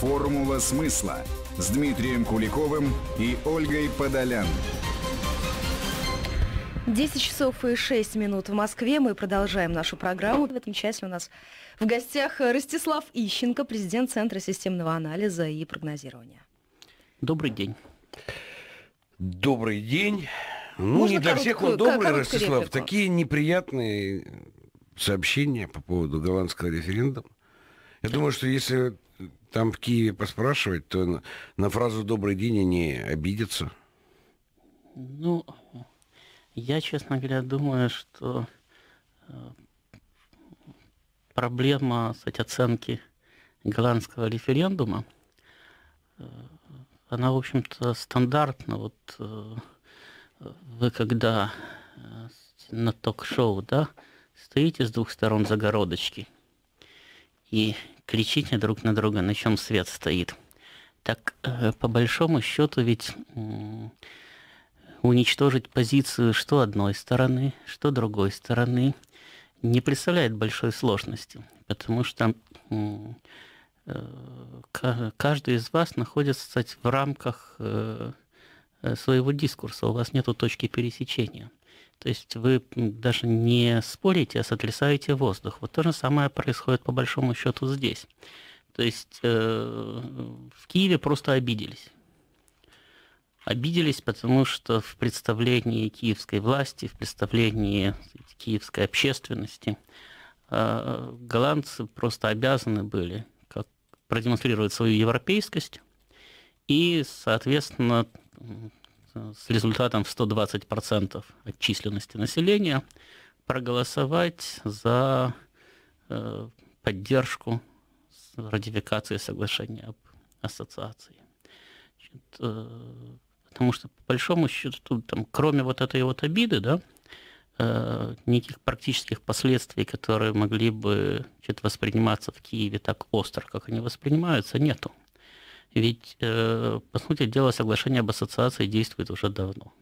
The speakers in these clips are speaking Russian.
Формула смысла с Дмитрием Куликовым и Ольгой Подолян. 10 часов и 6 минут в Москве. Мы продолжаем нашу программу. В этом часе у нас в гостях Ростислав Ищенко, президент Центра системного анализа и прогнозирования. Добрый день. Добрый день. Ну, Можно не для всех он добрый, Ростислав. Реплику. Такие неприятные сообщения по поводу голландского референдума. Я думаю, что если там в Киеве поспрашивать, то на, на фразу «добрый день» они обидятся. Ну, я, честно говоря, думаю, что э, проблема кстати, оценки голландского референдума, э, она, в общем-то, стандартна. Вот э, вы когда на ток-шоу, да, стоите с двух сторон загородочки, и кричите друг на друга, на чем свет стоит. Так э, по большому счету ведь уничтожить позицию что одной стороны, что другой стороны не представляет большой сложности, потому что э, каждый из вас находится кстати, в рамках э, своего дискурса, у вас нет точки пересечения. То есть вы даже не спорите, а сотрясаете воздух. Вот то же самое происходит по большому счету здесь. То есть э, в Киеве просто обиделись. Обиделись, потому что в представлении киевской власти, в представлении киевской общественности э, голландцы просто обязаны были как продемонстрировать свою европейскость и, соответственно, с результатом в 120% от численности населения проголосовать за э, поддержку ратификации соглашения об ассоциации. Значит, э, потому что, по большому счету, тут там, кроме вот этой вот обиды, да, э, никаких практических последствий, которые могли бы значит, восприниматься в Киеве так остро, как они воспринимаются, нету. Ведь, э, по сути дела, соглашение об ассоциации действует уже давно.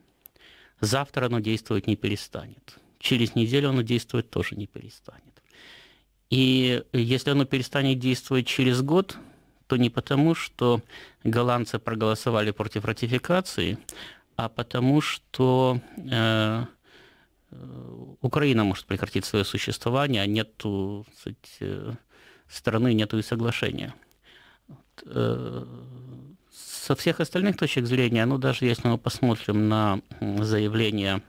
Завтра оно действовать не перестанет. Через неделю оно действовать тоже не перестанет. И если оно перестанет действовать через год, то не потому, что голландцы проголосовали против ратификации, а потому, что э, э Украина может прекратить свое существование, а нет страны, нету и соглашения. Э, со всех остальных точек зрения, ну даже если мы посмотрим на заявление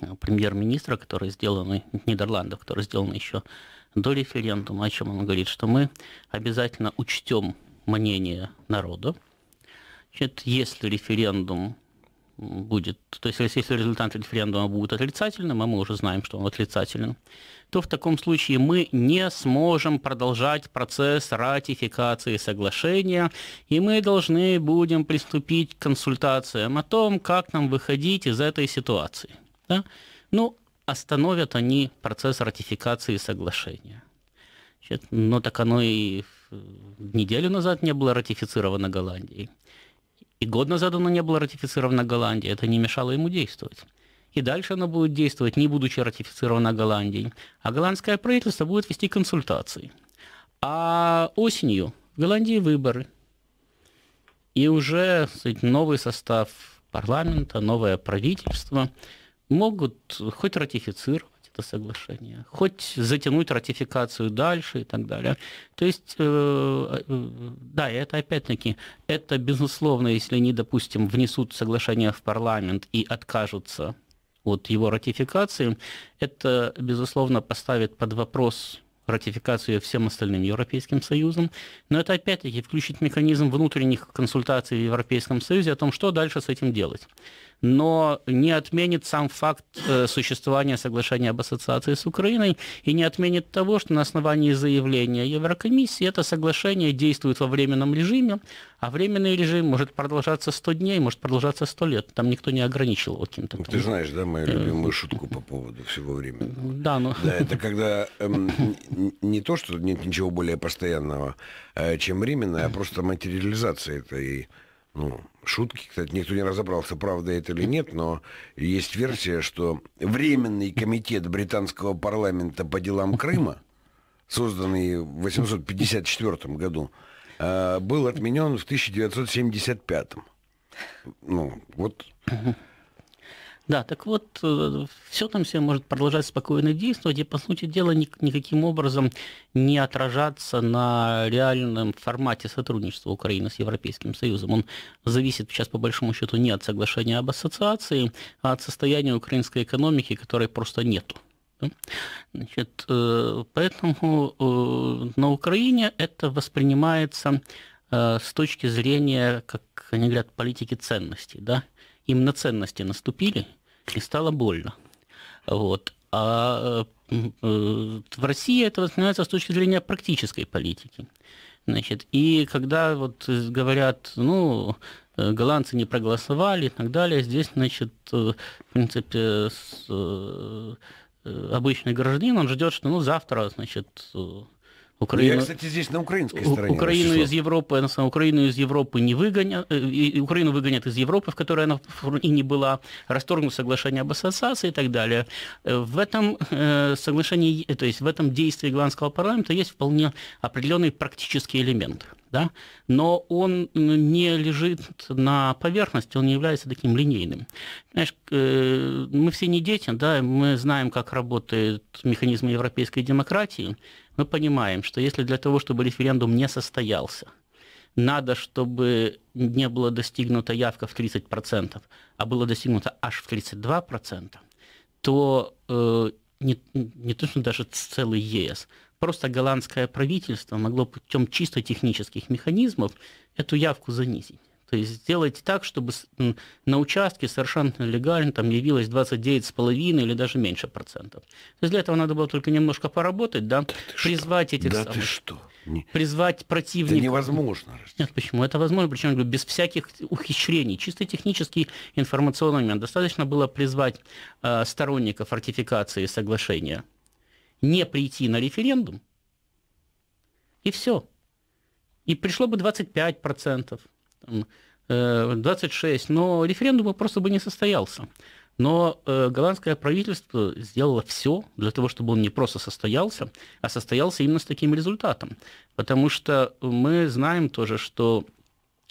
э, премьер-министра, которое сделано Нидерландов, которое сделано еще до референдума, о чем он говорит, что мы обязательно учтем мнение народа. Значит, если референдум будет, то есть если результат референдума будет отрицательным, а мы уже знаем, что он отрицательный, то в таком случае мы не сможем продолжать процесс ратификации соглашения, и мы должны будем приступить к консультациям о том, как нам выходить из этой ситуации. Да? Ну, остановят они процесс ратификации соглашения. но ну, так оно и неделю назад не было ратифицировано Голландией. И год назад оно не было ратифицировано Голландией, это не мешало ему действовать. И дальше оно будет действовать, не будучи ратифицировано Голландией. А голландское правительство будет вести консультации. А осенью в Голландии выборы. И уже кстати, новый состав парламента, новое правительство могут хоть ратифицировать, это соглашение, хоть затянуть ратификацию дальше и так далее. То есть, э, э, да, это опять-таки, это безусловно, если они, допустим, внесут соглашение в парламент и откажутся от его ратификации, это, безусловно, поставит под вопрос ратификацию всем остальным Европейским Союзом. Но это опять-таки включить механизм внутренних консультаций в Европейском Союзе о том, что дальше с этим делать но не отменит сам факт э, существования соглашения об ассоциации с Украиной и не отменит того, что на основании заявления Еврокомиссии это соглашение действует во временном режиме, а временный режим может продолжаться 100 дней, может продолжаться 100 лет. Там никто не ограничил его каким-то... Ну, там... Ты знаешь, да, мою э, любимую шутку по поводу всего времени? Да, ну... Да, это когда эм, не то, что нет ничего более постоянного, э, чем временное, а просто материализация этой ну, шутки, кстати, никто не разобрался, правда это или нет, но есть версия, что Временный комитет британского парламента по делам Крыма, созданный в 1854 году, э, был отменен в 1975. Ну, вот да, так вот, э, все там все может продолжать спокойно действовать и, по сути дела, никаким образом не отражаться на реальном формате сотрудничества Украины с Европейским Союзом. Он зависит сейчас, по большому счету, не от соглашения об ассоциации, а от состояния украинской экономики, которой просто нету. Значит, э, поэтому э, на Украине это воспринимается с точки зрения, как они говорят, политики ценностей. Да? Им на ценности наступили – и стало больно. Вот. А э, в России это воспринимается с точки зрения практической политики. Значит, и когда вот говорят, ну, э, голландцы не проголосовали и так далее, здесь, значит, э, в принципе, с, обычный гражданин, он ждет, что ну, завтра, значит, Украину, я, кстати, здесь на украинской стороне. Украину из Европы, Украину из Европы не выгонят, э, Украину выгонят из Европы, в которой она и не была, расторгнут соглашение об ассоциации и так далее. Э, в этом э, соглашении, то есть в этом действии голландского парламента есть вполне определенный практический элемент да, но он не лежит на поверхности, он не является таким линейным. Знаешь, э, мы все не дети, да, мы знаем, как работают механизмы европейской демократии, мы понимаем, что если для того, чтобы референдум не состоялся, надо, чтобы не было достигнута явка в 30%, а было достигнуто аж в 32%, то э, не, не точно даже целый ЕС, просто голландское правительство могло путем чисто технических механизмов эту явку занизить. То есть сделать так, чтобы на участке совершенно легально там явилось 29,5 или даже меньше процентов. То есть для этого надо было только немножко поработать, да, да призвать что? этих да самых... Ты что? Не... Призвать противника. Это невозможно. Нет, почему? Это возможно, причем говорю, без всяких ухищрений. Чисто технический информационный момент. Достаточно было призвать э, сторонников артификации соглашения не прийти на референдум, и все. И пришло бы 25%, там, 26%, э, но референдум просто бы не состоялся. Но э, голландское правительство сделало все для того, чтобы он не просто состоялся, а состоялся именно с таким результатом. Потому что мы знаем тоже, что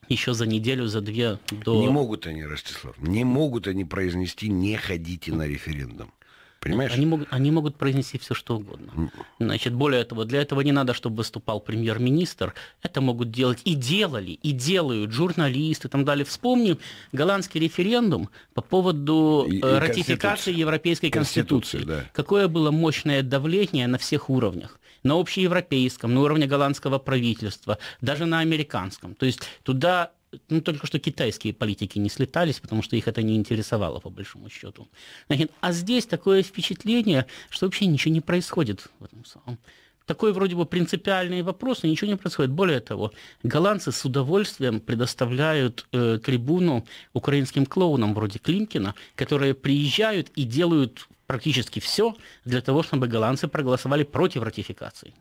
еще за неделю, за две до... Не могут они, Ростислав, не могут они произнести «не ходите на референдум». Понимаешь? Они могут, они могут произнести все, что угодно. Значит, более того, для этого не надо, чтобы выступал премьер-министр. Это могут делать и делали, и делают журналисты и так далее. Вспомним голландский референдум по поводу и, и э, ратификации Европейской конституции. конституции да. Какое было мощное давление на всех уровнях на общеевропейском, на уровне голландского правительства, даже на американском. То есть туда ну, только что китайские политики не слетались, потому что их это не интересовало, по большому счету. Значит, а здесь такое впечатление, что вообще ничего не происходит в этом самом. Такой вроде бы принципиальный вопрос, но ничего не происходит. Более того, голландцы с удовольствием предоставляют э, трибуну украинским клоунам вроде Климкина, которые приезжают и делают практически все для того, чтобы голландцы проголосовали против ратификации.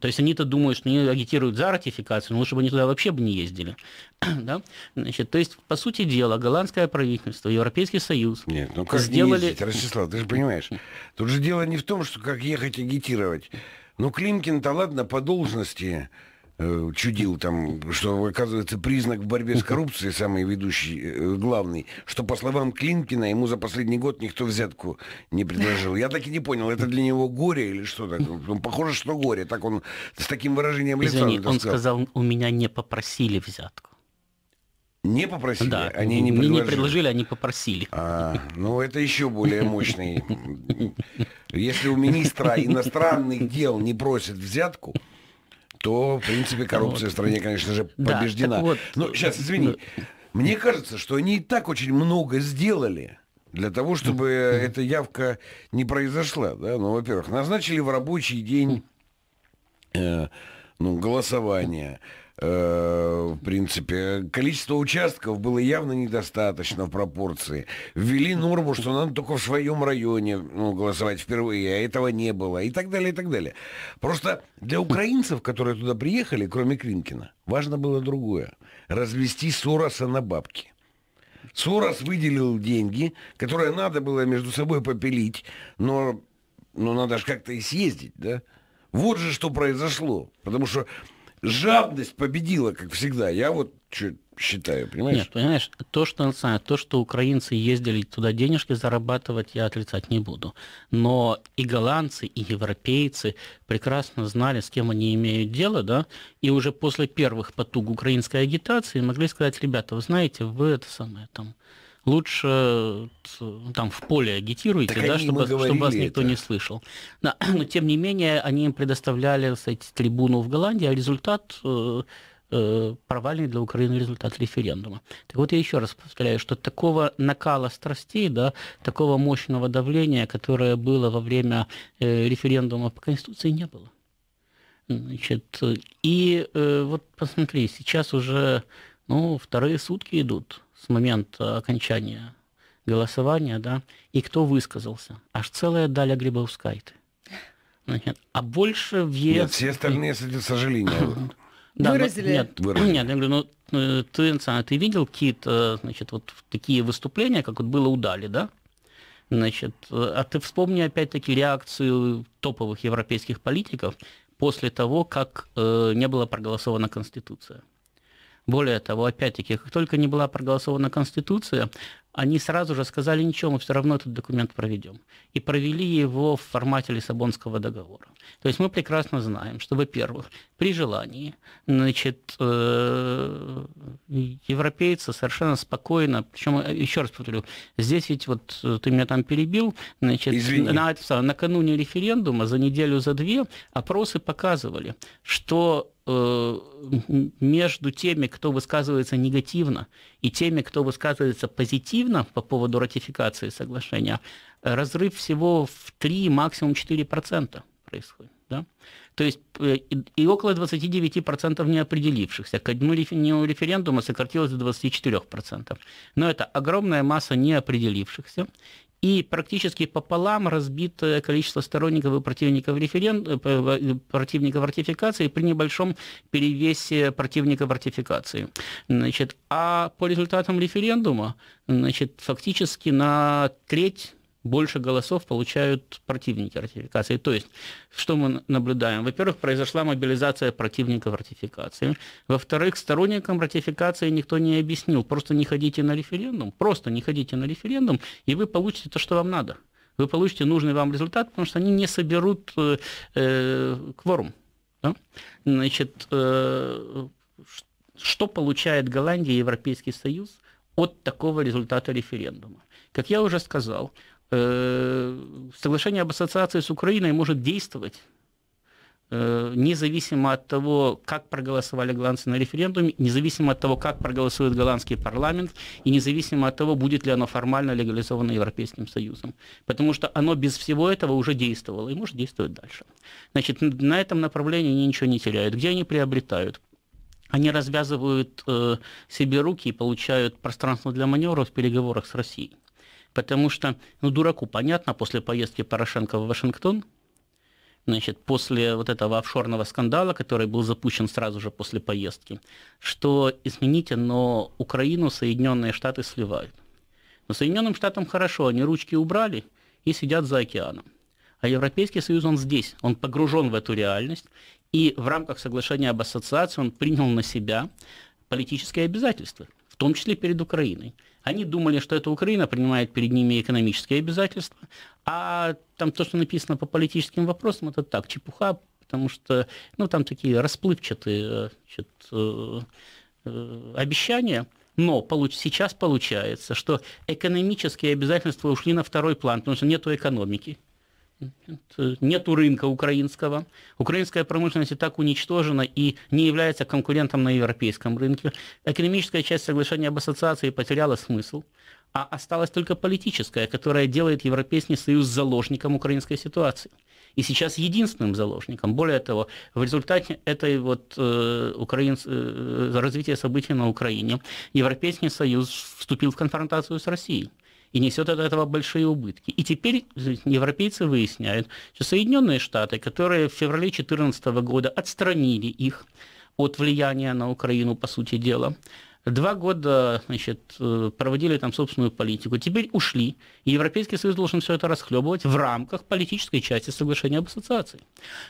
То есть они-то думают, что они агитируют за ратификацию, но лучше бы они туда вообще бы не ездили. да? Значит, то есть, по сути дела, голландское правительство, Европейский Союз Нет, ну как сделали... ездить, Ростислав, ты же понимаешь, тут же дело не в том, что как ехать агитировать. Ну, Климкин-то, ладно, по должности Э, чудил там, что, оказывается, признак в борьбе с коррупцией самый ведущий, э, главный, что, по словам Клинкина, ему за последний год никто взятку не предложил. Я так и не понял, это для него горе или что так? похоже, что горе. Так он с таким выражением лица... Извини, он сказал, у меня не попросили взятку. Не попросили? Да, они не предложили. не предложили, они попросили. А, ну, это еще более мощный. Если у министра иностранных дел не просят взятку, то, в принципе, коррупция вот. в стране, конечно же, побеждена. Да, вот, ну, сейчас, э, извини. Да. Мне кажется, что они и так очень много сделали для того, чтобы эта явка не произошла. Да? Ну, во-первых, назначили в рабочий день э, ну, голосование. Э, в принципе, количество участков было явно недостаточно в пропорции. Ввели норму, что надо только в своем районе ну, голосовать впервые, а этого не было, и так далее, и так далее. Просто для украинцев, которые туда приехали, кроме Климкина, важно было другое. Развести Сороса на бабки. Сорос выделил деньги, которые надо было между собой попилить, но, но надо же как-то и съездить, да? Вот же что произошло. Потому что жадность победила, как всегда. Я вот чуть считаю, понимаешь? Нет, понимаешь, то, что, то, что украинцы ездили туда денежки зарабатывать, я отрицать не буду. Но и голландцы, и европейцы прекрасно знали, с кем они имеют дело, да, и уже после первых потуг украинской агитации могли сказать, ребята, вы знаете, вы это самое там лучше э, там в поле агитируйте, так да, чтобы, чтобы вас никто не слышал. Да, но тем не менее они им предоставляли кстати, трибуну в Голландии, а результат э, э, провальный для Украины результат референдума. Так вот я еще раз повторяю, что такого накала страстей, да, такого мощного давления, которое было во время э, референдума по Конституции, не было. Значит, и э, вот посмотри, сейчас уже ну, вторые сутки идут с момента э, окончания голосования, да, и кто высказался. Аж целая Даля Грибовскайте. Значит, а больше в ЕС... Нет, все остальные, кстати, сожалению. Да, выразили. Нет, выразили. нет, я говорю, ну э, ты, ты видел какие-то, э, значит, вот такие выступления, как вот было удали, да? Значит, а ты вспомни опять-таки реакцию топовых европейских политиков после того, как э, не была проголосована Конституция. Более того, опять-таки, как только не была проголосована Конституция, они сразу же сказали, ничего, мы все равно этот документ проведем. И провели его в формате Лиссабонского договора. То есть мы прекрасно знаем, что, во-первых, при желании, значит, э, европейцы совершенно спокойно, причем, еще раз повторю, здесь ведь вот э, ты меня там перебил, значит, на, накануне референдума, за неделю, за две, опросы показывали, что Э, между теми, кто высказывается негативно, и теми, кто высказывается позитивно по поводу ратификации соглашения, разрыв всего в 3, максимум 4% происходит. Да? То есть э, и около 29% неопределившихся. К дню референдума сократилось до 24%. Но это огромная масса неопределившихся и практически пополам разбито количество сторонников и противников, референ... Э, э, противников ратификации при небольшом перевесе противников ратификации. Значит, а по результатам референдума значит, фактически на треть больше голосов получают противники ратификации. То есть, что мы наблюдаем? Во-первых, произошла мобилизация противников ратификации. Во-вторых, сторонникам ратификации никто не объяснил. Просто не ходите на референдум, просто не ходите на референдум, и вы получите то, что вам надо. Вы получите нужный вам результат, потому что они не соберут э, э кворум. Да? Значит, э, что получает Голландия и Европейский Союз от такого результата референдума? Как я уже сказал, Э, соглашение об ассоциации с Украиной может действовать э, независимо от того, как проголосовали голландцы на референдуме, независимо от того, как проголосует голландский парламент, и независимо от того, будет ли оно формально легализовано Европейским Союзом. Потому что оно без всего этого уже действовало и может действовать дальше. Значит, на этом направлении они ничего не теряют. Где они приобретают? Они развязывают э, себе руки и получают пространство для маневров в переговорах с Россией. Потому что, ну, дураку понятно, после поездки Порошенко в Вашингтон, значит, после вот этого офшорного скандала, который был запущен сразу же после поездки, что, извините, но Украину Соединенные Штаты сливают. Но Соединенным Штатам хорошо, они ручки убрали и сидят за океаном. А Европейский Союз, он здесь, он погружен в эту реальность, и в рамках соглашения об ассоциации он принял на себя политические обязательства, в том числе перед Украиной. Они думали, что эта Украина принимает перед ними экономические обязательства, а там то, что написано по политическим вопросам, это так, чепуха, потому что ну, там такие расплывчатые э, значит, э, э, обещания. Но получ, сейчас получается, что экономические обязательства ушли на второй план, потому что нет экономики. Нету рынка украинского. Украинская промышленность и так уничтожена и не является конкурентом на европейском рынке. Экономическая часть соглашения об ассоциации потеряла смысл, а осталась только политическая, которая делает Европейский Союз заложником украинской ситуации. И сейчас единственным заложником. Более того, в результате этой вот э, украин... Э, э, развития событий на Украине Европейский Союз вступил в конфронтацию с Россией и несет от этого большие убытки. И теперь европейцы выясняют, что Соединенные Штаты, которые в феврале 2014 года отстранили их от влияния на Украину, по сути дела, два года значит, э, проводили там собственную политику, теперь ушли, и Европейский Союз должен все это расхлебывать в рамках политической части соглашения об ассоциации.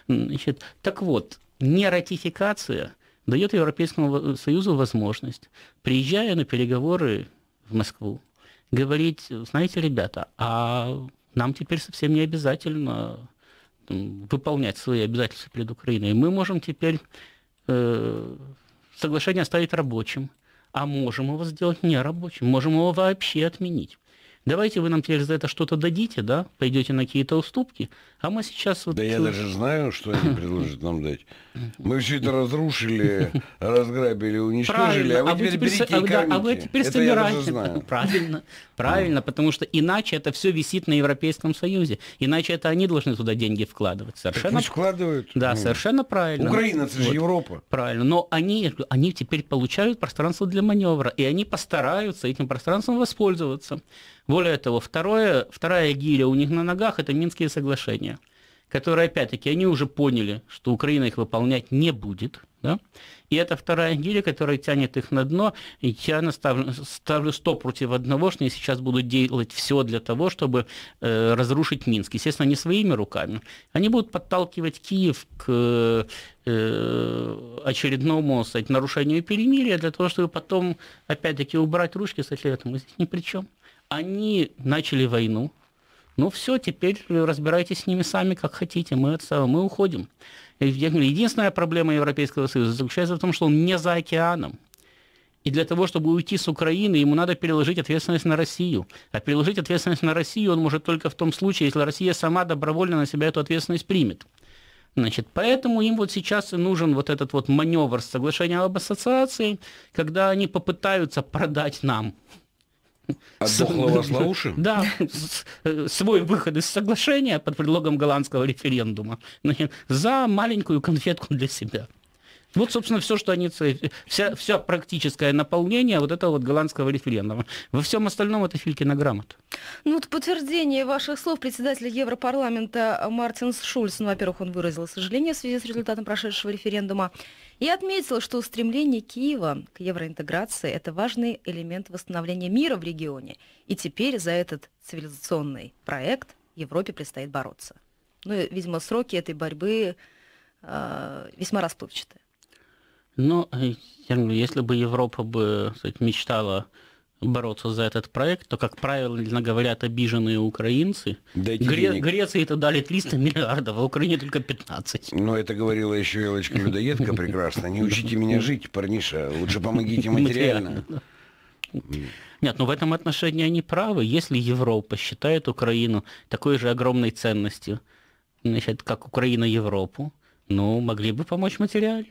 Значит, так вот, не ратификация дает Европейскому э, Союзу возможность, приезжая на переговоры в Москву, говорить, знаете, ребята, а нам теперь совсем не обязательно выполнять свои обязательства перед Украиной. Мы можем теперь э, соглашение оставить рабочим, а можем его сделать нерабочим, можем его вообще отменить. Давайте вы нам теперь за это что-то дадите, да, пойдете на какие-то уступки, а мы сейчас... Вот... Да я даже знаю, что они предложат нам дать. Мы все это разрушили, разграбили, уничтожили, а вы а теперь, теперь берите а, и да, А вы теперь это собираете. Правильно, правильно, потому что иначе это все висит на Европейском Союзе, иначе это они должны туда деньги вкладывать. Совершенно... Пусть вкладывают. Да, ну. совершенно правильно. Украина, это же вот. Европа. Правильно, но они, они теперь получают пространство для маневра, и они постараются этим пространством воспользоваться. Более того, второе, вторая гиря у них на ногах – это Минские соглашения, которые, опять-таки, они уже поняли, что Украина их выполнять не будет. Да? И это вторая гиря, которая тянет их на дно. И я наставлю, ставлю 100 против одного, что они сейчас будут делать все для того, чтобы э, разрушить Минск. Естественно, не своими руками. Они будут подталкивать Киев к э, э очередному кстати, нарушению перемирия для того, чтобы потом, опять-таки, убрать ручки, кстати, этому здесь ни при чем. Они начали войну. Ну все, теперь разбирайтесь с ними сами, как хотите. Мы, это, мы уходим. Единственная проблема Европейского Союза заключается в том, что он не за океаном. И для того, чтобы уйти с Украины, ему надо переложить ответственность на Россию. А переложить ответственность на Россию он может только в том случае, если Россия сама добровольно на себя эту ответственность примет. Значит, поэтому им вот сейчас и нужен вот этот вот маневр с соглашением об ассоциации, когда они попытаются продать нам от а дохлого осла уши? Да, э, свой выход из соглашения под предлогом голландского референдума ну, за маленькую конфетку для себя. Вот, собственно, все, что они... Э, вся, все практическое наполнение вот этого вот голландского референдума. Во всем остальном это на грамот. Ну, вот подтверждение ваших слов председателя Европарламента Мартин Шульц. Ну, во-первых, он выразил сожаление в связи с результатом прошедшего референдума и отметил, что устремление Киева к евроинтеграции – это важный элемент восстановления мира в регионе, и теперь за этот цивилизационный проект Европе предстоит бороться. Ну, и, видимо, сроки этой борьбы э, весьма расплывчатые. Ну, э, если бы Европа бы сказать, мечтала бороться за этот проект, то, как правильно говорят обиженные украинцы, Дайте Гре- Греции это дали 300 миллиардов, а Украине только 15. Но это говорила еще Елочка Людоедка прекрасно. Не учите меня ну. жить, парниша, лучше помогите материально. Нет, но ну, в этом отношении они правы. Если Европа считает Украину такой же огромной ценностью, значит, как Украина Европу, ну, могли бы помочь материально.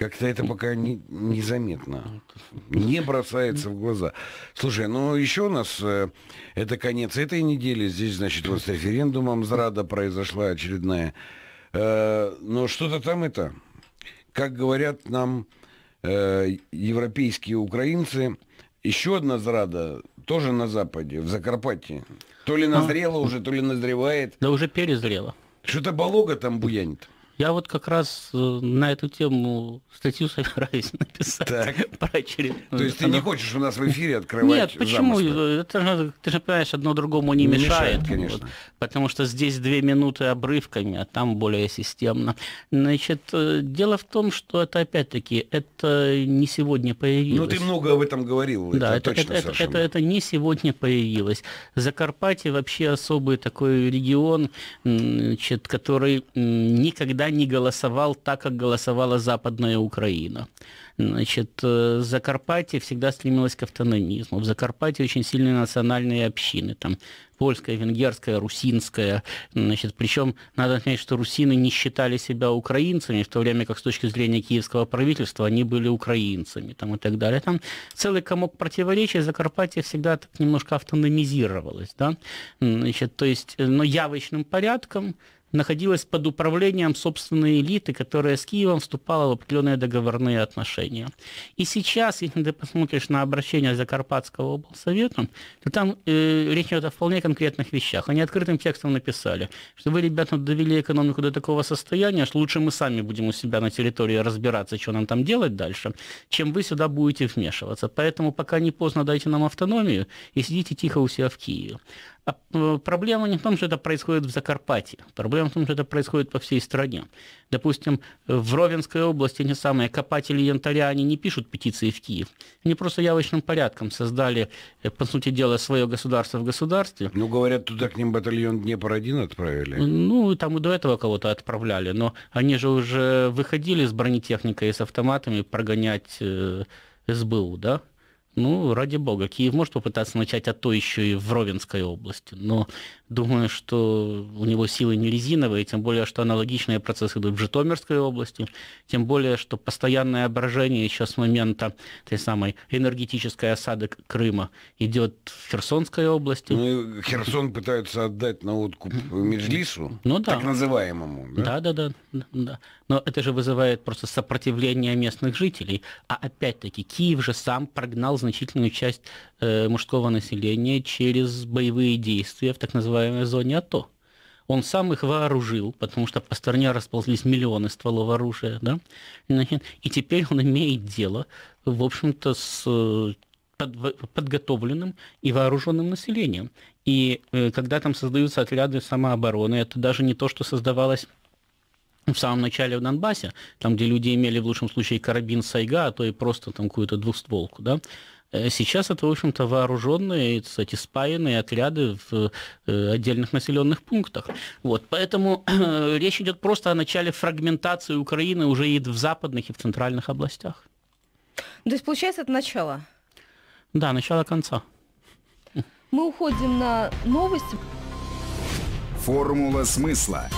Как-то это пока не, незаметно. Не бросается в глаза. Слушай, ну еще у нас э, это конец этой недели. Здесь, значит, вот с референдумом зрада произошла очередная. Э, но что-то там это, как говорят нам э, европейские украинцы, еще одна зрада тоже на Западе, в Закарпатье. То ли а. назрела а? уже, то ли назревает. Да уже перезрела. Что-то болога там буянит. Я вот как раз э, на эту тему статью собираюсь написать так. про очередную. То есть ты Она... не хочешь у нас в эфире открывать Нет, почему? Это ты же понимаешь, одно другому не, не мешает. мешает конечно. Вот, потому что здесь две минуты обрывками, а там более системно. Значит, э, дело в том, что это опять-таки, это не сегодня появилось. Ну ты много об этом говорил, да, это, это точно это, это, это, это не сегодня появилось. Закарпатье вообще особый такой регион, значит, который никогда не голосовал так, как голосовала Западная Украина. Значит, э, Закарпатье всегда стремилось к автономизму. В Закарпатье очень сильные национальные общины, там польская, венгерская, русинская. Значит, причем надо отметить, что русины не считали себя украинцами, в то время как с точки зрения киевского правительства они были украинцами там, и так далее. Там целый комок противоречий, Закарпатье всегда так немножко автономизировалось. Да? Значит, то есть, э, но явочным порядком находилась под управлением собственной элиты, которая с Киевом вступала в определенные договорные отношения. И сейчас, если ты посмотришь на обращение Закарпатского облсовета, то там э, речь идет о вполне конкретных вещах. Они открытым текстом написали, что вы, ребята, довели экономику до такого состояния, что лучше мы сами будем у себя на территории разбираться, что нам там делать дальше, чем вы сюда будете вмешиваться. Поэтому пока не поздно дайте нам автономию и сидите тихо у себя в Киеве. А э, проблема не в том, что это происходит в Закарпатье. Проблема в том, что это происходит по всей стране. Допустим, в Ровенской области не самые копатели янтаря, они не пишут петиции в Киев. Они просто явочным порядком создали, э, по сути дела, свое государство в государстве. Ну, говорят, туда к ним батальон Днепр-1 отправили. Ну, там и до этого кого-то отправляли. Но они же уже выходили с бронетехникой и с автоматами прогонять э, СБУ, да? Ну, ради бога, Киев может попытаться начать, а то еще и в Ровенской области. Но думаю, что у него силы не резиновые, тем более, что аналогичные процессы идут в Житомирской области, тем более, что постоянное ображение еще с момента той самой энергетической осады Крыма идет в Херсонской области. Ну, Херсон пытаются отдать на откуп Меджлису, ну, да. так называемому. Да, да, да. да, да. Но это же вызывает просто сопротивление местных жителей. А опять-таки, Киев же сам прогнал значительную часть э, мужского населения через боевые действия в так называемой зоне АТО. Он сам их вооружил, потому что по стороне расползлись миллионы стволов оружия, да? и теперь он имеет дело, в общем-то, с э, подготовленным и вооруженным населением. И э, когда там создаются отряды самообороны, это даже не то, что создавалось в самом начале в Донбассе, там, где люди имели в лучшем случае карабин сайга, а то и просто там какую-то двустволку, да, э, Сейчас это, в общем-то, вооруженные, кстати, спаянные отряды в э, отдельных населенных пунктах. Вот. Поэтому э, речь идет просто о начале фрагментации Украины уже и в западных, и в центральных областях. То есть, получается, это начало? Да, начало конца. Мы уходим на новости. Формула смысла.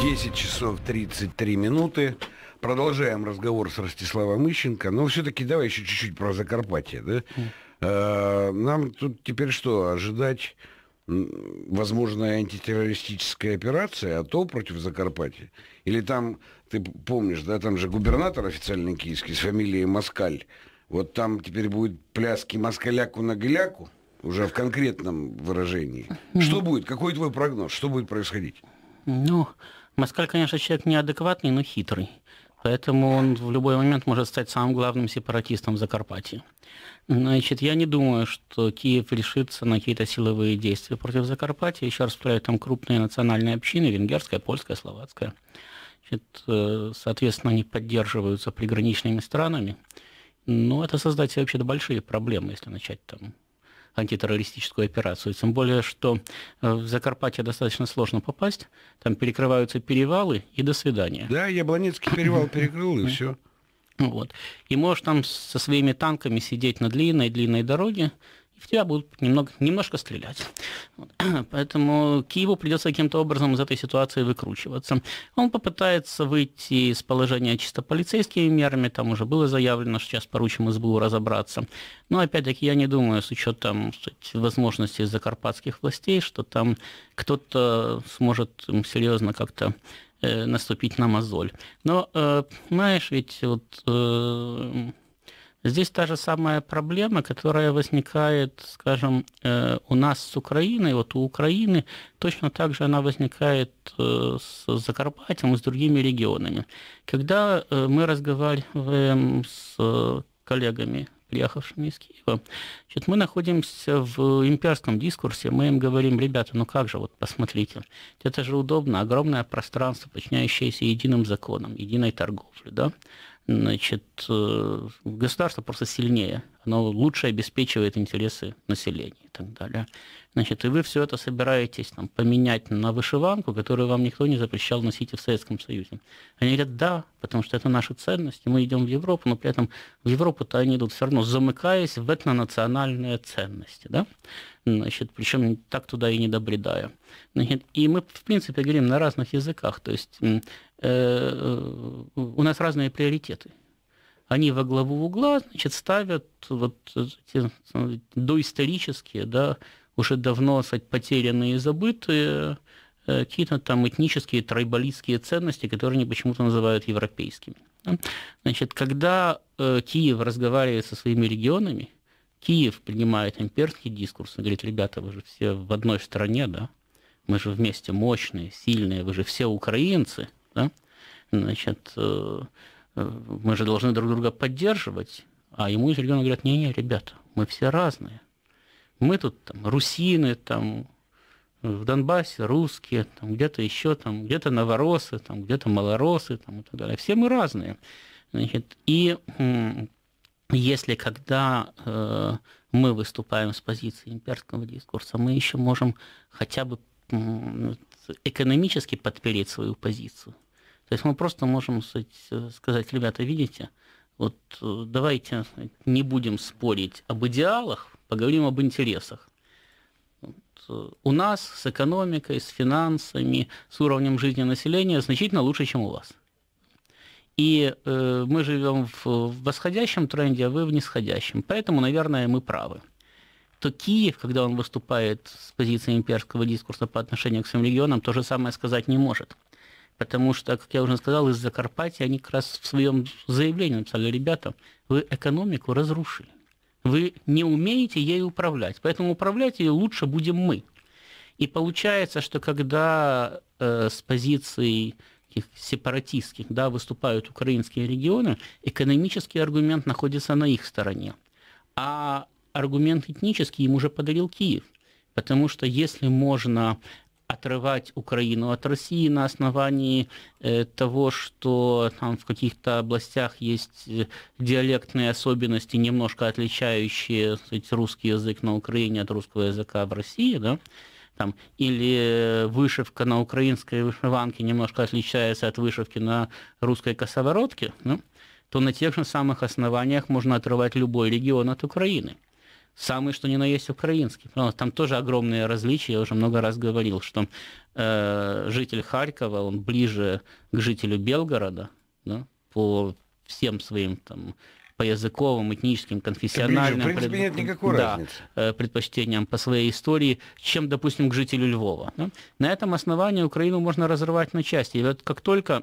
10 часов 33 минуты. Продолжаем разговор с Ростиславом Ищенко. Но все-таки давай еще чуть-чуть про Закарпатье. Да? А, нам тут теперь что, ожидать возможная антитеррористическая операция, а то против Закарпатья? Или там, ты помнишь, да, там же губернатор официальный киевский с фамилией Москаль. Вот там теперь будет пляски москаляку на гляку уже в конкретном выражении. Что будет? Какой твой прогноз? Что будет происходить? Ну, no. Маскаль, конечно, человек неадекватный, но хитрый. Поэтому он в любой момент может стать самым главным сепаратистом в Закарпатья. Значит, я не думаю, что Киев решится на какие-то силовые действия против Закарпатья. Еще раз повторяю, там крупные национальные общины, венгерская, польская, словацкая. Значит, э, соответственно, они поддерживаются приграничными странами. Но это создать вообще-то большие проблемы, если начать там антитеррористическую операцию. Тем более, что э, в Закарпатье достаточно сложно попасть, там перекрываются перевалы, и до свидания. Да, Яблонецкий перевал перекрыл, и все. Вот. И можешь там со своими танками сидеть на длинной-длинной дороге, в тебя будут немного, немножко стрелять. Поэтому Киеву придется каким-то образом из этой ситуации выкручиваться. Он попытается выйти из положения чисто полицейскими мерами, там уже было заявлено, что сейчас поручим СБУ разобраться. Но опять-таки я не думаю, с учетом кстати, возможностей закарпатских властей, что там кто-то сможет серьезно как-то э, наступить на мозоль. Но, э, знаешь, ведь вот э, Здесь та же самая проблема, которая возникает, скажем, э, у нас с Украиной, вот у Украины, точно так же она возникает э, с Закарпатьем и с другими регионами. Когда э, мы разговариваем с коллегами, приехавшими из Киева, значит, мы находимся в имперском дискурсе, мы им говорим, ребята, ну как же, вот посмотрите, это же удобно, огромное пространство, подчиняющееся единым законом, единой торговле, да, значит, э, государство просто сильнее оно лучше обеспечивает интересы населения и так далее. Значит, и вы все это собираетесь там, поменять на вышиванку, которую вам никто не запрещал носить и в Советском Союзе. Они говорят, да, потому что это наши ценности, мы идем в Европу, но при этом в Европу-то они идут все равно, замыкаясь в этнонациональные ценности, да? Значит, причем так туда и не добредая. Значит, и мы, в принципе, говорим на разных языках, то есть э, э, у нас разные приоритеты они во главу угла значит, ставят вот эти э, доисторические, да, уже давно сказать, потерянные и забытые э, какие-то там этнические, трайбалистские ценности, которые они почему-то называют европейскими. Ну, значит, когда э, Киев разговаривает со своими регионами, Киев принимает имперский дискурс, он говорит, ребята, вы же все в одной стране, да, мы же вместе мощные, сильные, вы же все украинцы, да, значит, Э, мы же должны друг друга поддерживать. А ему из региона говорят, не-не, ребята, мы все разные. Мы тут там русины, там э, в Донбассе русские, там где-то еще, там где-то новоросы, там где-то малоросы, там и так далее. Все мы разные. Значит, и если когда э, мы выступаем с позиции имперского дискурса, мы еще можем хотя бы экономически подпереть свою позицию. То есть мы просто можем сказать, ребята, видите, вот э, давайте не будем спорить об идеалах, поговорим об интересах. Вот э, у нас с экономикой, с финансами, с уровнем жизни населения значительно лучше, чем у вас. И э, мы живем в восходящем тренде, а вы в нисходящем. Поэтому, наверное, мы правы. То Киев, когда он выступает с позиции имперского дискурса по отношению к своим регионам, то же самое сказать не может. Потому что, как я уже сказал, из Закарпатья они как раз в своем заявлении написали, ребята, вы экономику разрушили. Вы не умеете ей управлять, поэтому управлять ее лучше будем мы. И получается, что когда э, с позиции таких сепаратистских да, выступают украинские регионы, экономический аргумент находится на их стороне. А аргумент этнический им уже подарил Киев. Потому что если можно отрывать Украину от России на основании э, того, что там в каких-то областях есть э, диалектные особенности, немножко отличающие сказать, русский язык на Украине от русского языка в России, да, там, или э, вышивка на украинской вышиванке немножко отличается от вышивки на русской косоворотке, да, то на тех же самых основаниях можно отрывать любой регион от Украины самый что ни на есть украинский. Правда, ну, там тоже огромные различия, я уже много раз говорил, что э, житель Харькова, он ближе к жителю Белгорода, да, по всем своим там по языковым, этническим, конфессиональным ближе, в принципе, пред... нет никакой да, э, предпочтениям по своей истории, чем, допустим, к жителю Львова. Да? На этом основании Украину можно разрывать на части. И вот как только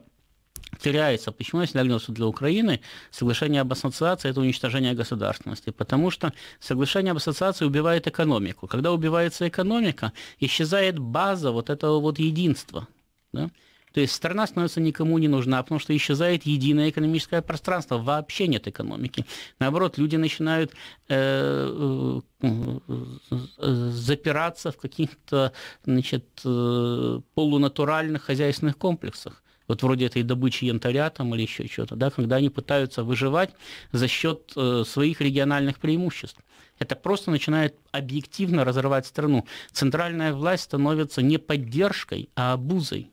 теряется. Почему я всегда говорил, что для Украины соглашение об ассоциации – это уничтожение государственности? Потому что соглашение об ассоциации убивает экономику. Когда убивается экономика, исчезает база вот этого вот единства. Да? То есть страна становится никому не нужна, потому что исчезает единое экономическое пространство, вообще нет экономики. Наоборот, люди начинают э, э, э запираться в каких-то значит, э, полунатуральных хозяйственных комплексах вот вроде этой добычи янтаря там или еще что то да, когда они пытаются выживать за счет э, своих региональных преимуществ. Это просто начинает объективно разрывать страну. Центральная власть становится не поддержкой, а обузой.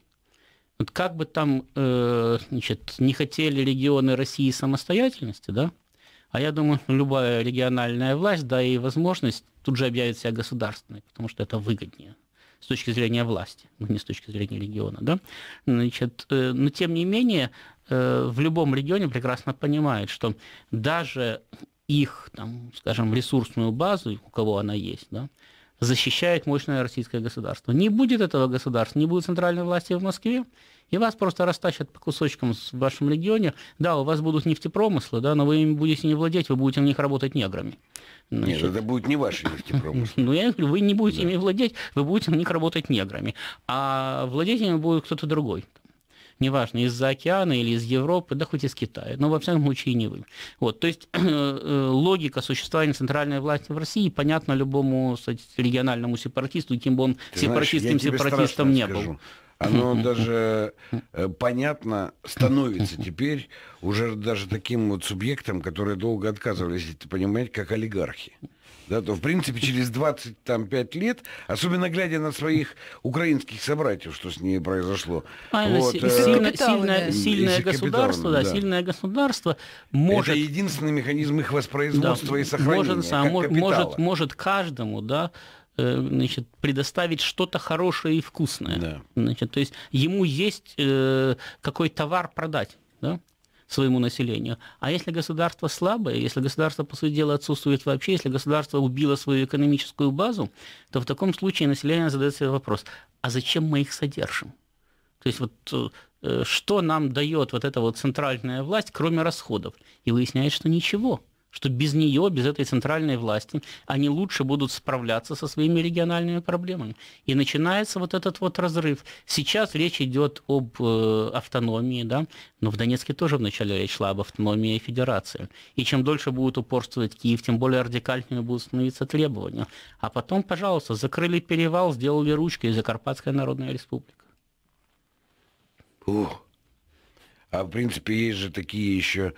Вот как бы там э, значит, не хотели регионы России самостоятельности, да, а я думаю, любая региональная власть, да и возможность тут же объявит себя государственной, потому что это выгоднее с точки зрения власти, ну, не с точки зрения региона, да. Значит, э, но тем не менее, э, в любом регионе прекрасно понимают, что даже их, там, скажем, ресурсную базу, у кого она есть, да, защищает мощное российское государство. Не будет этого государства, не будет центральной власти в Москве, и вас просто растащат по кусочкам в вашем регионе. Да, у вас будут нефтепромыслы, да, но вы им будете не владеть, вы будете на них работать неграми. Значит, Нет, это будет не ваши нефтепромыслы. Ну, я говорю, вы не будете да. ими владеть, вы будете на них работать неграми. А владеть ими будет кто-то другой неважно, из-за океана или из Европы, да хоть из Китая, но во всяком случае не вы. Вот, то есть э, логика существования центральной власти в России понятна любому кстати, региональному сепаратисту, кем бы он Ты сепаратистским сепаратистом не скажу. был. Оно даже э, понятно становится теперь уже даже таким вот субъектом, которые долго отказывались, понимать, как олигархи да, то, в принципе, через 25 лет, особенно глядя на своих украинских собратьев, что с ними произошло. А вот, си- сильно, э, сильное, сильное государство, да, да, сильное государство может... Это единственный механизм их воспроизводства да, и сохранения, может, как может, может, может каждому, да, э, значит, предоставить что-то хорошее и вкусное. Да. Значит, то есть ему есть э, какой товар продать. Да? своему населению. А если государство слабое, если государство, по сути дела, отсутствует вообще, если государство убило свою экономическую базу, то в таком случае население задает себе вопрос, а зачем мы их содержим? То есть вот э, что нам дает вот эта вот центральная власть, кроме расходов? И выясняет, что ничего что без нее, без этой центральной власти, они лучше будут справляться со своими региональными проблемами. И начинается вот этот вот разрыв. Сейчас речь идет об э, автономии, да, но в Донецке тоже вначале речь шла об автономии и федерации. И чем дольше будет упорствовать Киев, тем более радикальными будут становиться требования. А потом, пожалуйста, закрыли перевал, сделали ручкой Закарпатская Народная Республика. Ух. А в принципе есть же такие еще,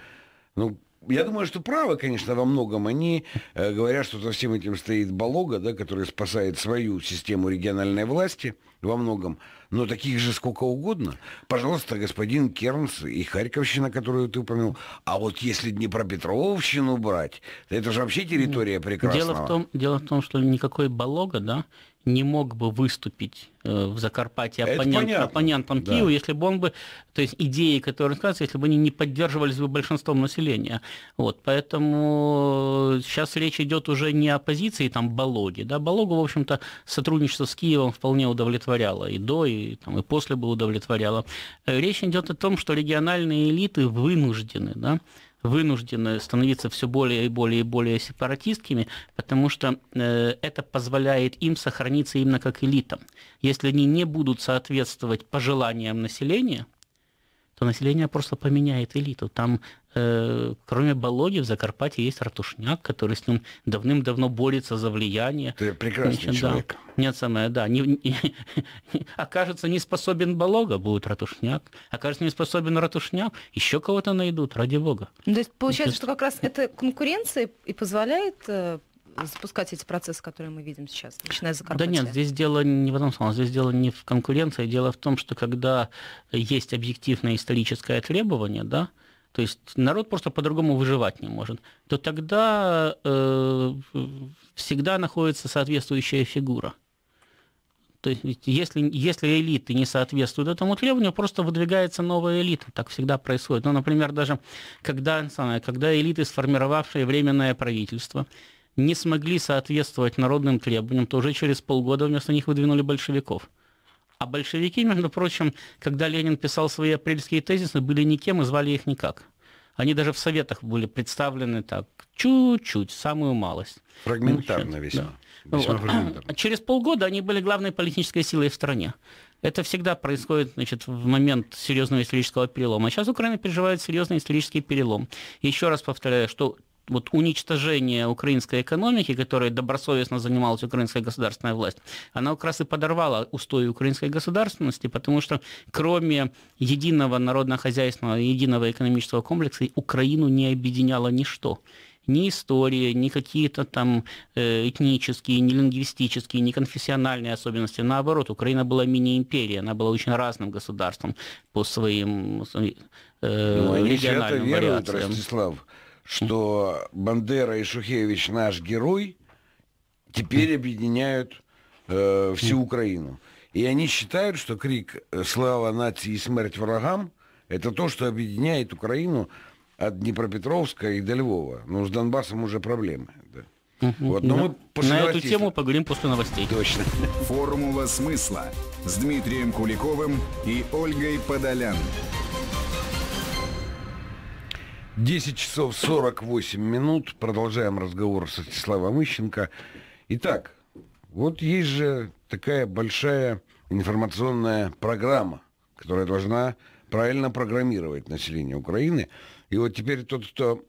ну, я думаю, что правы, конечно, во многом. Они э, говорят, что за всем этим стоит Болога, да, который спасает свою систему региональной власти во многом. Но таких же сколько угодно. Пожалуйста, господин Кернс и Харьковщина, которую ты упомянул. А вот если Днепропетровщину брать, это же вообще территория прекрасного. Дело в том, дело в том что никакой Болога, да, не мог бы выступить э, в Закарпатье оппонент, оппонентом да. Киеву, если бы он бы, то есть идеи, которые он сказал, если бы они не поддерживались бы большинством населения. Вот, поэтому сейчас э, речь идет уже не о позиции там Балоги, да, Балогу, в общем-то, сотрудничество с Киевом вполне удовлетворяло и до, и, там, и после бы удовлетворяло. Э, речь идет о том, что региональные элиты вынуждены, да, вынуждены становиться все более и более и более сепаратистскими, потому что э, это позволяет им сохраниться именно как элитам. Если они не будут соответствовать пожеланиям населения, то население просто поменяет элиту. Там Э, кроме Балоги в Закарпатье есть Ратушняк, который с ним давным-давно борется за влияние. Ты прекрасный Значит, человек. Да, нет, самое, да. Не, не, окажется, не способен Балога, будет Ратушняк. Окажется, не способен Ратушняк, еще кого-то найдут, ради бога. Ну, то есть получается, Значит, что как раз это конкуренция и позволяет э, запускать эти процессы, которые мы видим сейчас, начиная с Да нет, здесь дело не в этом смысле. здесь дело не в конкуренции, дело в том, что когда есть объективное историческое требование, да, то есть народ просто по-другому выживать не может, то тогда э, всегда находится соответствующая фигура. То есть если, если элиты не соответствуют этому требованию, просто выдвигается новая элита. Так всегда происходит. Ну, например, даже когда, самое, когда элиты, сформировавшие временное правительство, не смогли соответствовать народным требованиям, то уже через полгода вместо них выдвинули большевиков. А большевики, между прочим, когда Ленин писал свои апрельские тезисы, были никем и звали их никак. Они даже в советах были представлены так, чуть-чуть, самую малость. Фрагментарно ну, весьма. Да. весьма вот. фрагментарно. А через полгода они были главной политической силой в стране. Это всегда происходит значит, в момент серьезного исторического перелома. А сейчас Украина переживает серьезный исторический перелом. Еще раз повторяю, что вот уничтожение украинской экономики, которой добросовестно занималась украинская государственная власть, она как раз и подорвала устои украинской государственности, потому что кроме единого народно-хозяйственного единого экономического комплекса Украину не объединяло ничто ни история, ни какие-то там э, этнические, ни лингвистические, ни конфессиональные особенности. Наоборот, Украина была мини-империей, она была очень разным государством по своим э, ну, они а региональным вариациям. Ростислав что Бандера и Шухевич наш герой теперь объединяют э, всю хм. Украину. И они считают, что крик э, «Слава нации и смерть врагам» это то, что объединяет Украину от Днепропетровска и до Львова. Но ну, с Донбассом уже проблемы. Да. Вот, но да. Ну, мы На эту тему поговорим после новостей. Точно. Формула смысла с Дмитрием Куликовым и Ольгой Подолян. 10 часов 48 минут. Продолжаем разговор с Ростиславом Ищенко. Итак, вот есть же такая большая информационная программа, которая должна правильно программировать население Украины. И вот теперь тот, кто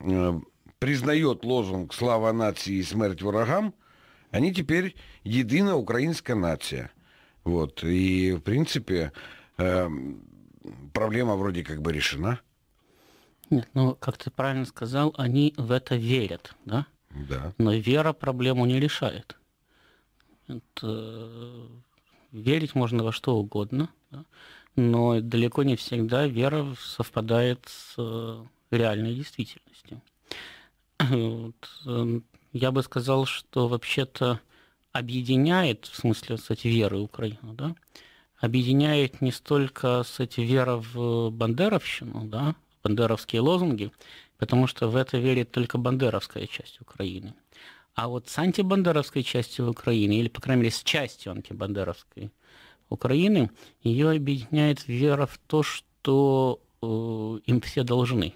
э, признает лозунг «Слава нации и смерть врагам», они теперь едина украинская нация. Вот. И, в принципе, э, проблема вроде как бы решена. Нет, ну, как ты правильно сказал, они в это верят, да? Да. Но вера проблему не решает. Это... Верить можно во что угодно, да? но далеко не всегда вера совпадает с э, реальной действительностью. Вот. Эм, я бы сказал, что вообще-то объединяет, в смысле, кстати, веры Украину, да, объединяет не столько, кстати, вера в бандеровщину, да, бандеровские лозунги, потому что в это верит только бандеровская часть Украины. А вот с антибандеровской частью Украины, или, по крайней мере, с частью антибандеровской Украины, ее объединяет вера в то, что э, им все должны.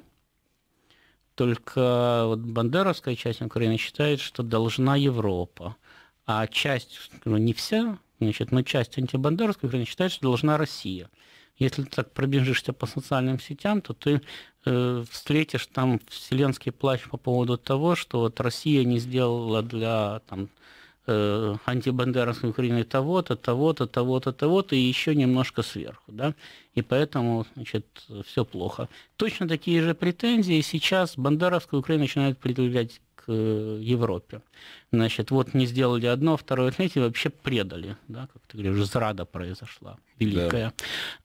Только вот бандеровская часть Украины считает, что должна Европа, а часть, ну не вся, значит, но часть антибандеровской Украины считает, что должна Россия – если так пробежишься по социальным сетям, то ты э, встретишь там вселенский плач по поводу того, что вот Россия не сделала для там, э, антибандеровской Украины того-то, того-то, того-то, того-то и еще немножко сверху. Да? И поэтому значит, все плохо. Точно такие же претензии сейчас бандеровская Украина начинает предъявлять Э, Европе. Значит, вот не сделали одно, второе, третье, вообще предали, да, как ты говоришь, зрада произошла великая.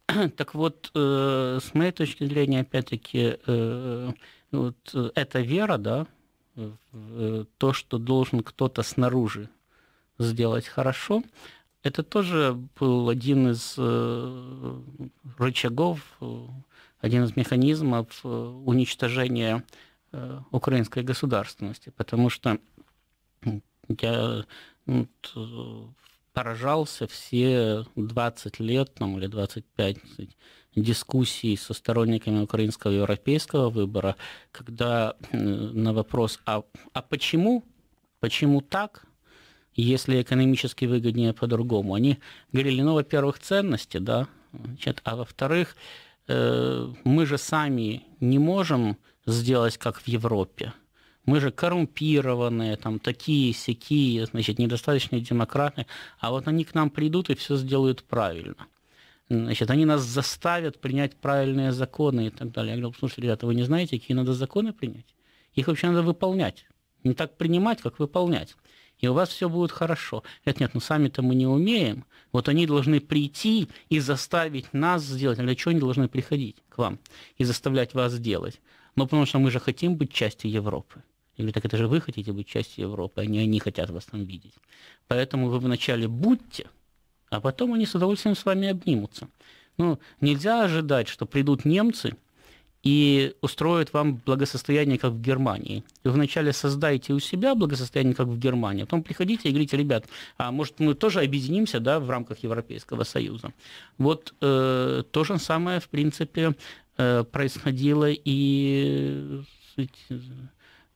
Да. Так вот, э, с моей точки зрения, опять-таки, э, вот эта вера, да, то, что должен кто-то снаружи сделать хорошо, это тоже был один из рычагов, один из механизмов уничтожения Э, украинской государственности, потому что я ну, поражался все 20 лет там, или 25 дискуссий со сторонниками украинского и европейского выбора, когда э, на вопрос, а, а почему, почему так, если экономически выгоднее по-другому, они говорили, ну, во-первых, ценности, да, значит, а во-вторых, э, мы же сами не можем сделать, как в Европе. Мы же коррумпированные, там такие, сякие, значит, недостаточные демократы, а вот они к нам придут и все сделают правильно. Значит, они нас заставят принять правильные законы и так далее. Я говорю, слушайте, ребята, вы не знаете, какие надо законы принять? Их вообще надо выполнять. Не так принимать, как выполнять и у вас все будет хорошо. Нет, нет, ну сами-то мы не умеем. Вот они должны прийти и заставить нас сделать. Для чего они должны приходить к вам и заставлять вас делать? но ну, потому что мы же хотим быть частью Европы. Я говорю, так это же вы хотите быть частью Европы, а не они хотят вас там видеть. Поэтому вы вначале будьте, а потом они с удовольствием с вами обнимутся. Ну, нельзя ожидать, что придут немцы и устроят вам благосостояние, как в Германии. Вы вначале создайте у себя благосостояние, как в Германии, а потом приходите и говорите, ребят, а может мы тоже объединимся да, в рамках Европейского Союза. Вот э, то же самое, в принципе, Э, происходило и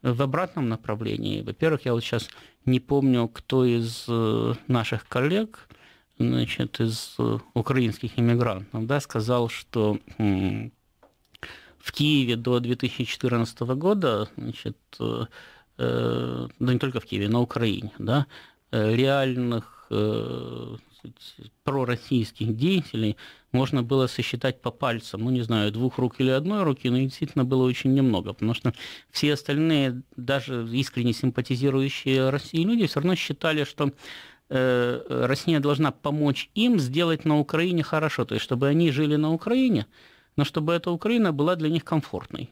в обратном направлении. Во-первых, я вот сейчас не помню, кто из э, наших коллег, значит, из э, украинских иммигрантов, да, сказал, что в Киеве до 2014 года, значит, да не только в Киеве, на Украине, да, реальных пророссийских деятелей можно было сосчитать по пальцам, ну не знаю, двух рук или одной руки, но действительно было очень немного, потому что все остальные, даже искренне симпатизирующие России люди, все равно считали, что э, Россия должна помочь им сделать на Украине хорошо, то есть чтобы они жили на Украине, но чтобы эта Украина была для них комфортной.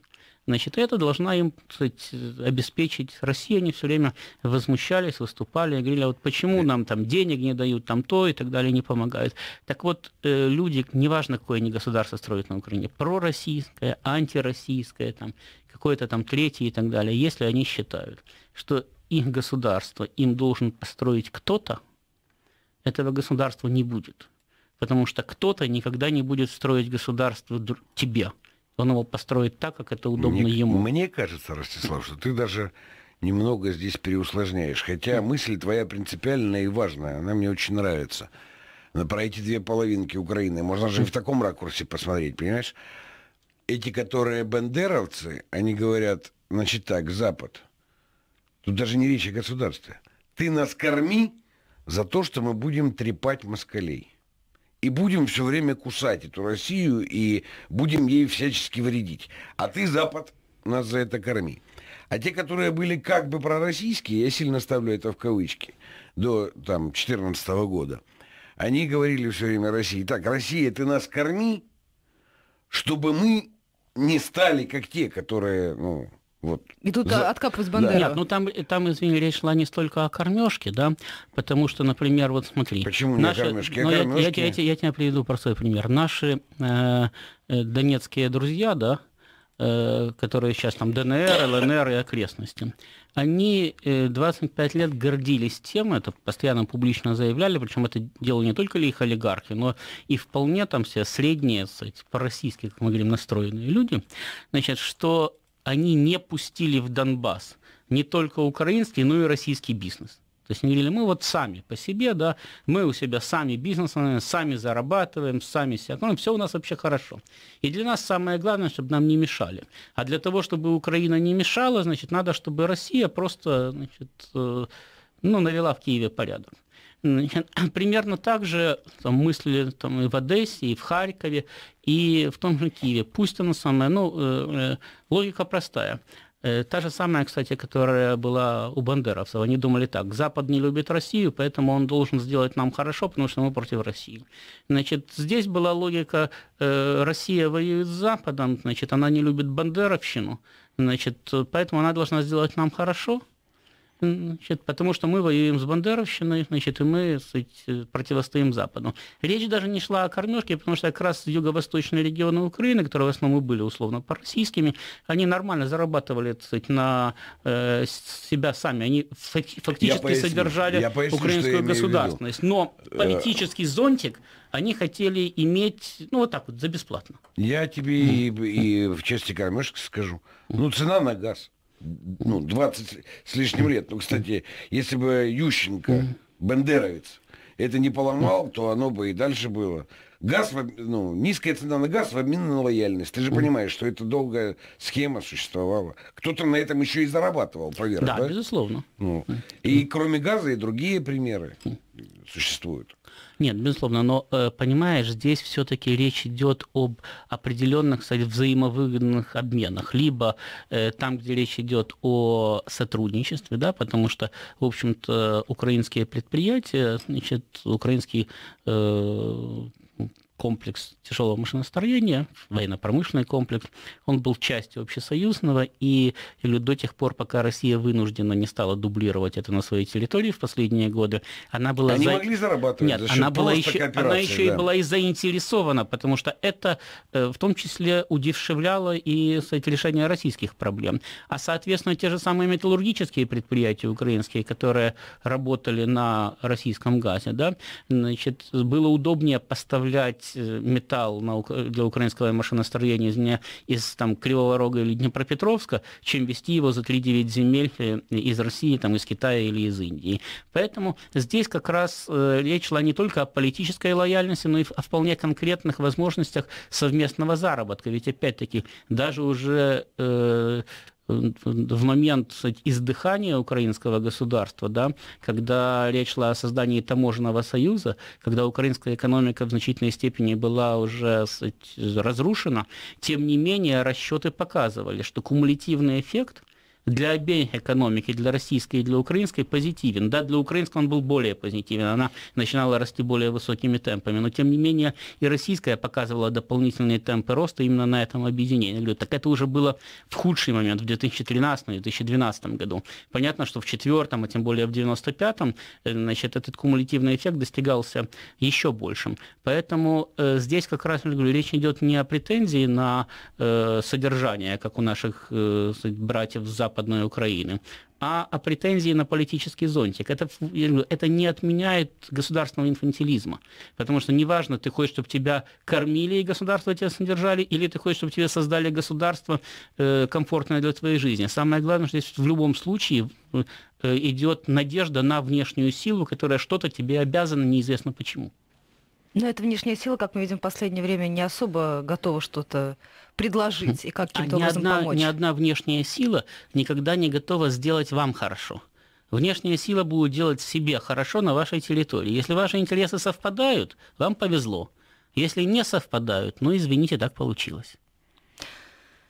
Значит, это должна им сказать, обеспечить Россия. Они все время возмущались, выступали, говорили, а вот почему нам там денег не дают, там то и так далее, не помогают. Так вот, э, люди, неважно, какое они государство строят на Украине, пророссийское, антироссийское, там, какое-то там третье и так далее, если они считают, что их государство им должен построить кто-то, этого государства не будет. Потому что кто-то никогда не будет строить государство тебе он его построит так, как это удобно мне, ему. Мне кажется, Ростислав, что ты даже немного здесь переусложняешь. Хотя мысль твоя принципиальная и важная, она мне очень нравится. Но про эти две половинки Украины можно же и в таком ракурсе посмотреть, понимаешь? Эти, которые бандеровцы, они говорят, значит так, Запад. Тут даже не речь о государстве. Ты нас корми за то, что мы будем трепать москалей и будем все время кусать эту Россию и будем ей всячески вредить. А ты, Запад, нас за это корми. А те, которые были как бы пророссийские, я сильно ставлю это в кавычки, до там 14 года, они говорили все время России, так, Россия, ты нас корми, чтобы мы не стали как те, которые, ну, вот. И тут За... откапывать Бандера. Нет, ну там, там, извини, речь шла не столько о кормежке, да, потому что, например, вот смотри. Почему наши... не кормежки? А ну, я, я, я, я, я тебе приведу простой пример. Наши э, э, донецкие друзья, да, э, которые сейчас там ДНР, ЛНР и окрестности, они 25 э, лет гордились тем, это постоянно публично заявляли, причем это делали не только ли их олигархи, но и вполне там все средние, по-российски, как мы говорим, настроенные люди, значит, что они не пустили в Донбасс не только украинский, но и российский бизнес. То есть они говорили, мы вот сами по себе, да, мы у себя сами бизнесмены, сами зарабатываем, сами себя, ну, все у нас вообще хорошо. И для нас самое главное, чтобы нам не мешали. А для того, чтобы Украина не мешала, значит, надо, чтобы Россия просто, значит, э, ну, навела в Киеве порядок. Примерно так же там, мыслили там, и в Одессе, и в Харькове, и в том же Киеве. Пусть она самое ну, э, э, логика простая. Э, та же самая, кстати, которая была у бандеровцев. Они думали так, Запад не любит Россию, поэтому он должен сделать нам хорошо, потому что мы против России. Значит, здесь была логика, Россия воюет с Западом, значит, она не любит бандеровщину, значит, поэтому она должна сделать нам хорошо – значит, потому что мы воюем с Бандеровщиной, значит, и мы значит, э, противостоим Западу. Речь даже не шла о кормежке, потому что как раз юго-восточные регионы Украины, которые в основном были условно по-российскими, они нормально зарабатывали сказать, на э, себя сами, они фактически я поясню, содержали я поясню, украинскую государственность. Но э, политический зонтик они хотели иметь, ну вот так вот, за бесплатно. Я тебе и, и в части кормежки скажу. Ну, цена на газ ну, 20 с лишним лет. Ну, кстати, если бы Ющенко, бендеровец, это не поломал, то оно бы и дальше было. Газ, ну, низкая цена на газ в обмен на лояльность. Ты же понимаешь, что это долгая схема существовала. Кто-то на этом еще и зарабатывал, проверка. Да, да, безусловно. Ну, и кроме газа и другие примеры существуют. Нет, безусловно, но э, понимаешь, здесь все-таки речь идет об определенных кстати, взаимовыгодных обменах. Либо э, там, где речь идет о сотрудничестве, да, потому что, в общем-то, украинские предприятия, значит, украинский э, комплекс тяжелого машиностроения, военно-промышленный комплекс, он был частью общесоюзного, и до тех пор, пока Россия вынуждена не стала дублировать это на своей территории в последние годы, она была... Они за... могли зарабатывать Нет, за она, была еще, она еще да. и была и заинтересована, потому что это э, в том числе удешевляло и кстати, решение российских проблем. А, соответственно, те же самые металлургические предприятия украинские, которые работали на российском газе, да, значит, было удобнее поставлять добывать э, металл на, для украинского машиностроения из, меня, из там, Кривого Рога или Днепропетровска, чем вести его за 3-9 земель э, из России, там, из Китая или из Индии. Поэтому здесь как раз э, речь шла не только о политической лояльности, но и о вполне конкретных возможностях совместного заработка. Ведь опять-таки даже уже э, в момент издыхания украинского государства, да, когда речь шла о создании таможенного союза, когда украинская экономика в значительной степени была уже кстати, разрушена, тем не менее расчеты показывали, что кумулятивный эффект – для обеих экономик, и для российской, и для украинской, позитивен. Да, для украинской он был более позитивен, она начинала расти более высокими темпами, но тем не менее и российская показывала дополнительные темпы роста именно на этом объединении. Я говорю, так это уже было в худший момент, в 2013-2012 году. Понятно, что в четвертом, а тем более в 95-м, э, значит, этот кумулятивный эффект достигался еще большим. Поэтому э, здесь как раз, я говорю, речь идет не о претензии на э, содержание, как у наших э, братьев в Запада, Западной Украины, а о а претензии на политический зонтик. Это, это не отменяет государственного инфантилизма, потому что неважно, ты хочешь, чтобы тебя кормили и государство тебя содержали, или ты хочешь, чтобы тебе создали государство э, комфортное для твоей жизни. Самое главное, что здесь в любом случае э, идет надежда на внешнюю силу, которая что-то тебе обязана, неизвестно почему. Но эта внешняя сила, как мы видим, в последнее время не особо готова что-то предложить и а каким-то а образом одна, помочь. Ни одна внешняя сила никогда не готова сделать вам хорошо. Внешняя сила будет делать себе хорошо на вашей территории. Если ваши интересы совпадают, вам повезло. Если не совпадают, ну, извините, так получилось.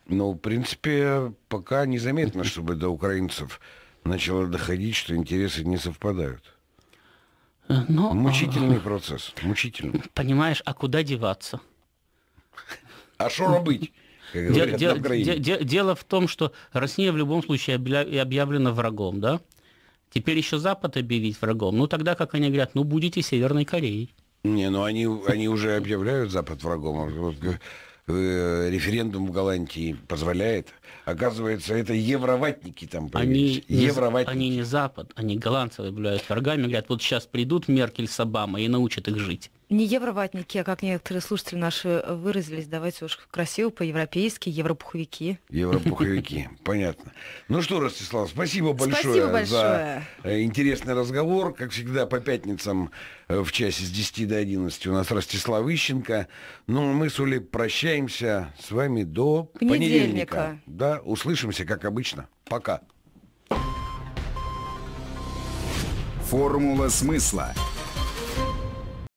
Ну, в принципе, пока незаметно, чтобы до украинцев начало доходить, что интересы не совпадают. Но, мучительный а, процесс, мучительный. Понимаешь, а куда деваться? А что робить? Де, де, де, дело в том, что Россия в любом случае объявлена врагом, да? Теперь еще Запад объявить врагом. Ну тогда, как они говорят, ну будете Северной Кореей. Не, ну они, они уже объявляют Запад врагом. Э, референдум в Голландии позволяет. Оказывается, это евроватники там появились. Они, евроватники. Не, они не Запад, они голландцы объявляют врагами, говорят, вот сейчас придут Меркель с Обама и научат их жить. Не евроватники, а как некоторые слушатели наши выразились, давайте уж красиво по-европейски, европуховики. Европуховики, понятно. Ну что, Ростислав, спасибо большое, спасибо большое за интересный разговор. Как всегда, по пятницам э, в часе с 10 до 11 у нас Ростислав Ищенко. Ну, а мы с Улей прощаемся с вами до понедельника. понедельника. Да, услышимся, как обычно. Пока. Формула смысла.